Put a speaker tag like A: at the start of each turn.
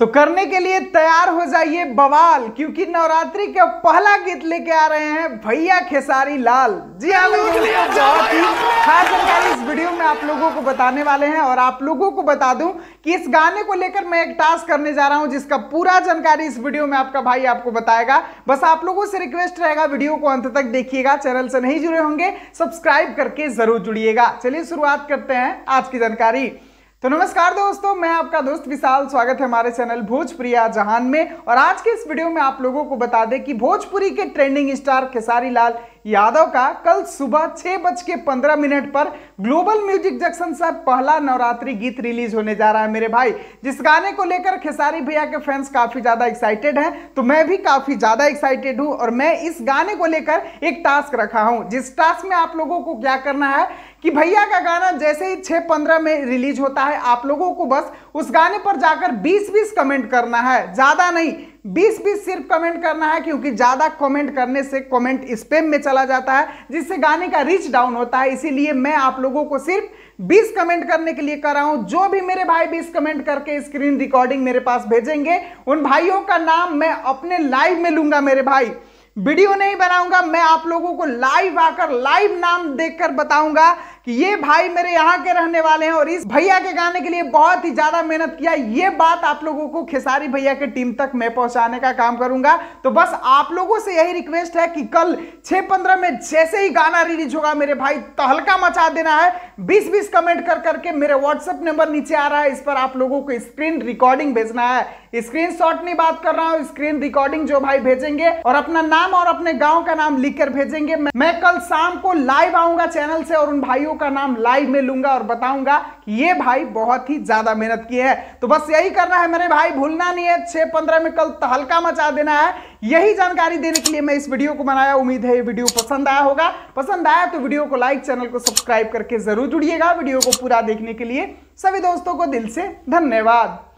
A: तो करने के लिए तैयार हो जाइए बवाल क्योंकि नवरात्रि का पहला गीत लेके आ रहे हैं भैया खेसारी लाल जी हाँ बहुत ही खास जानकारी इस वीडियो में आप लोगों को बताने वाले हैं और आप लोगों को बता दूं कि इस गाने को लेकर मैं एक टास्क करने जा रहा हूं जिसका पूरा जानकारी इस वीडियो में आपका भाई आपको बताएगा बस आप लोगों से रिक्वेस्ट रहेगा वीडियो को अंत तक देखिएगा चैनल से नहीं जुड़े होंगे सब्सक्राइब करके जरूर जुड़िएगा चलिए शुरुआत करते हैं आज की जानकारी तो नमस्कार दोस्तों मैं आपका दोस्त विशाल स्वागत है हमारे चैनल भोजप्रिया जहान में और आज के इस वीडियो में आप लोगों को बता दें कि भोजपुरी के ट्रेंडिंग स्टार खेसारी लाल यादव का कल सुबह छह बज के पंद्रह मिनट पर ग्लोबल म्यूजिक जंक्शन से पहला नवरात्रि गीत रिलीज होने जा रहा है मेरे भाई जिस गाने को लेकर खेसारी भैया के फैंस काफी ज्यादा एक्साइटेड हैं तो मैं भी काफी ज्यादा एक्साइटेड हूं और मैं इस गाने को लेकर एक टास्क रखा हूं जिस टास्क में आप लोगों को क्या करना है कि भैया का गाना जैसे ही छह पंद्रह में रिलीज होता है आप लोगों को बस उस गाने पर जाकर 20-20 कमेंट करना है ज़्यादा नहीं 20-20 सिर्फ कमेंट करना है क्योंकि ज़्यादा कमेंट करने से कमेंट स्पेम में चला जाता है जिससे गाने का रीच डाउन होता है इसीलिए मैं आप लोगों को सिर्फ 20 कमेंट करने के लिए कर रहा हूं जो भी मेरे भाई 20 कमेंट करके स्क्रीन रिकॉर्डिंग मेरे पास भेजेंगे उन भाइयों का नाम मैं अपने लाइव में लूंगा मेरे भाई वीडियो नहीं बनाऊंगा मैं आप लोगों को लाइव आकर लाइव नाम देखकर बताऊंगा ये भाई मेरे यहाँ के रहने वाले हैं और इस भैया के गाने के लिए बहुत ही ज्यादा मेहनत किया ये बात आप लोगों को खेसारी भैया के टीम तक मैं पहुंचाने का काम करूंगा तो बस आप लोगों से यही रिक्वेस्ट है कि कल छह पंद्रह में जैसे ही गाना रिलीज होगा मेरे भाई तहलका मचा देना है बीस बीस कमेंट कर करके मेरे व्हाट्सएप नंबर नीचे आ रहा है इस पर आप लोगों को स्क्रीन रिकॉर्डिंग भेजना है स्क्रीन शॉट नहीं बात कर रहा हूँ स्क्रीन रिकॉर्डिंग जो भाई भेजेंगे और अपना नाम और अपने गाँव का नाम लिखकर भेजेंगे मैं कल शाम को लाइव आऊंगा चैनल से और उन भाइयों का नाम लाइव में लूंगा और बताऊंगा कि ये भाई बहुत ही ज्यादा मेहनत किए हैं तो बस यही करना है मेरे भाई भूलना नहीं है छह पंद्रह में कल हल्का मचा देना है यही जानकारी देने के लिए मैं इस वीडियो को बनाया उम्मीद है ये वीडियो पसंद आया होगा पसंद आया तो वीडियो को लाइक चैनल को सब्सक्राइब करके जरूर जुड़िएगा वीडियो को पूरा देखने के लिए सभी दोस्तों को दिल से धन्यवाद